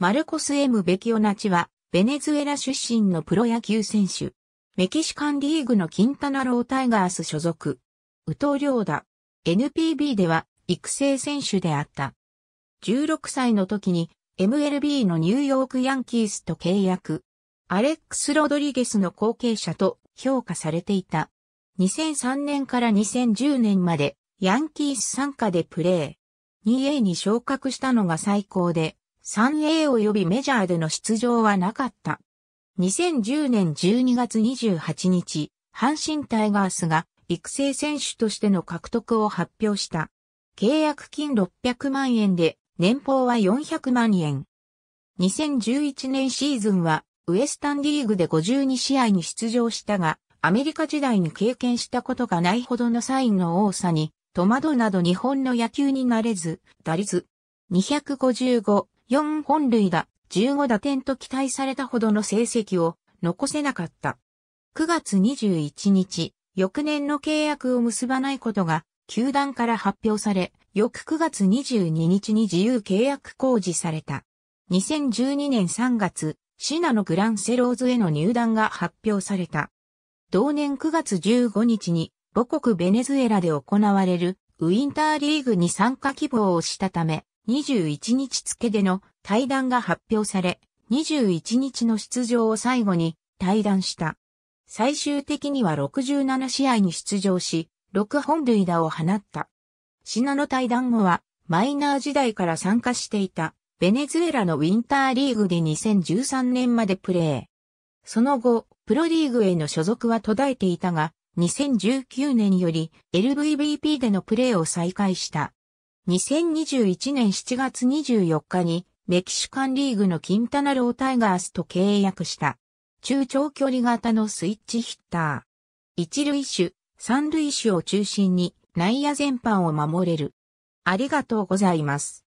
マルコス・エム・ベキオナチは、ベネズエラ出身のプロ野球選手。メキシカンリーグのキンタナロータイガース所属。ウトリョーダ。NPB では育成選手であった。16歳の時に MLB のニューヨークヤンキースと契約。アレックス・ロドリゲスの後継者と評価されていた。2003年から2010年までヤンキース参加でプレー。2A に昇格したのが最高で、3A 及びメジャーでの出場はなかった。2010年12月28日、阪神タイガースが育成選手としての獲得を発表した。契約金600万円で、年俸は400万円。2011年シーズンは、ウエスタンリーグで52試合に出場したが、アメリカ時代に経験したことがないほどのサインの多さに、戸惑うなど日本の野球になれず、打率255、4本塁打、15打点と期待されたほどの成績を残せなかった。9月21日、翌年の契約を結ばないことが、球団から発表され、翌9月22日に自由契約公示された。2012年3月、シナのグランセローズへの入団が発表された。同年9月15日に母国ベネズエラで行われるウィンターリーグに参加希望をしたため、21日付での対談が発表され、21日の出場を最後に対談した。最終的には67試合に出場し、6本塁打を放った。シナの対談後は、マイナー時代から参加していた、ベネズエラのウィンターリーグで2013年までプレー。その後、プロリーグへの所属は途絶えていたが、2019年より LVBP でのプレーを再開した。2021年7月24日にメキシカンリーグのキンタナロータイガースと契約した。中長距離型のスイッチヒッター。一塁手、三塁手を中心に内野全般を守れる。ありがとうございます。